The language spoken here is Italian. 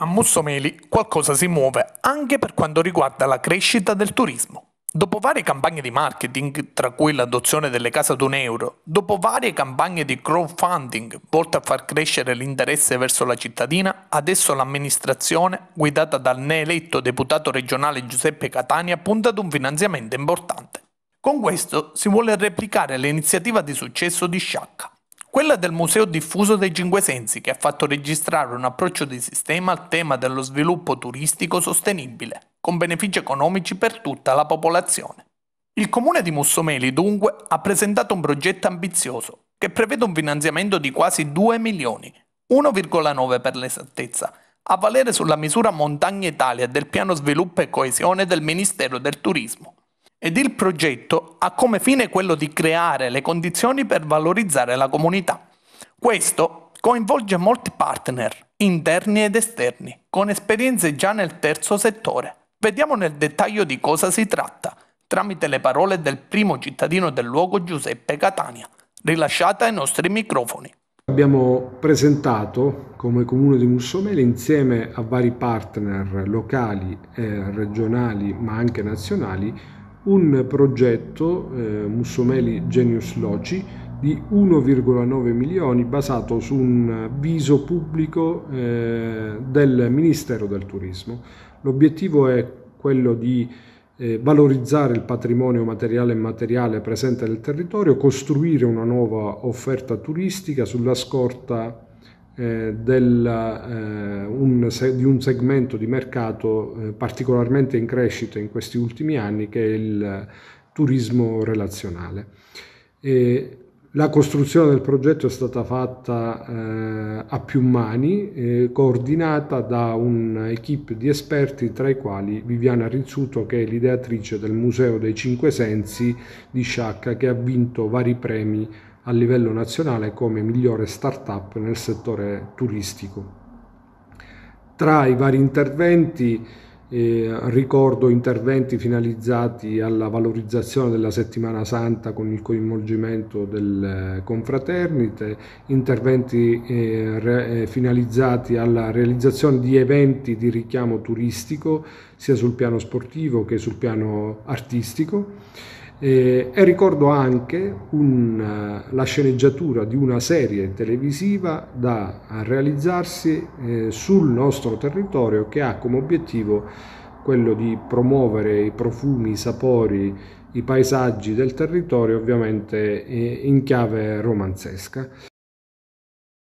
A Mussomeli qualcosa si muove anche per quanto riguarda la crescita del turismo. Dopo varie campagne di marketing, tra cui l'adozione delle case ad un euro, dopo varie campagne di crowdfunding volte a far crescere l'interesse verso la cittadina, adesso l'amministrazione, guidata dal neeletto deputato regionale Giuseppe Catania, punta ad un finanziamento importante. Con questo si vuole replicare l'iniziativa di successo di Sciacca quella del Museo Diffuso dei Cinquesensi che ha fatto registrare un approccio di sistema al tema dello sviluppo turistico sostenibile, con benefici economici per tutta la popolazione. Il comune di Mussomeli dunque ha presentato un progetto ambizioso che prevede un finanziamento di quasi 2 milioni, 1,9 per l'esattezza, a valere sulla misura Montagna Italia del piano sviluppo e coesione del Ministero del Turismo ed il progetto ha come fine quello di creare le condizioni per valorizzare la comunità. Questo coinvolge molti partner, interni ed esterni, con esperienze già nel terzo settore. Vediamo nel dettaglio di cosa si tratta, tramite le parole del primo cittadino del luogo Giuseppe Catania, rilasciata ai nostri microfoni. Abbiamo presentato come comune di Mussomeli insieme a vari partner locali, eh, regionali ma anche nazionali un progetto, eh, Mussomeli Genius Loci, di 1,9 milioni basato su un viso pubblico eh, del Ministero del Turismo. L'obiettivo è quello di eh, valorizzare il patrimonio materiale e materiale presente nel territorio, costruire una nuova offerta turistica sulla scorta eh, del, eh, un, di un segmento di mercato eh, particolarmente in crescita in questi ultimi anni che è il turismo relazionale. E, la costruzione del progetto è stata fatta eh, a più mani, eh, coordinata da un'equipe di esperti, tra i quali Viviana Rizzuto, che è l'ideatrice del Museo dei Cinque Sensi di Sciacca, che ha vinto vari premi a livello nazionale come migliore start-up nel settore turistico. Tra i vari interventi eh, ricordo interventi finalizzati alla valorizzazione della settimana santa con il coinvolgimento del eh, confraternite, interventi eh, re, eh, finalizzati alla realizzazione di eventi di richiamo turistico sia sul piano sportivo che sul piano artistico eh, e ricordo anche un, eh, la sceneggiatura di una serie televisiva da realizzarsi eh, sul nostro territorio che ha come obiettivo quello di promuovere i profumi, i sapori, i paesaggi del territorio ovviamente eh, in chiave romanzesca.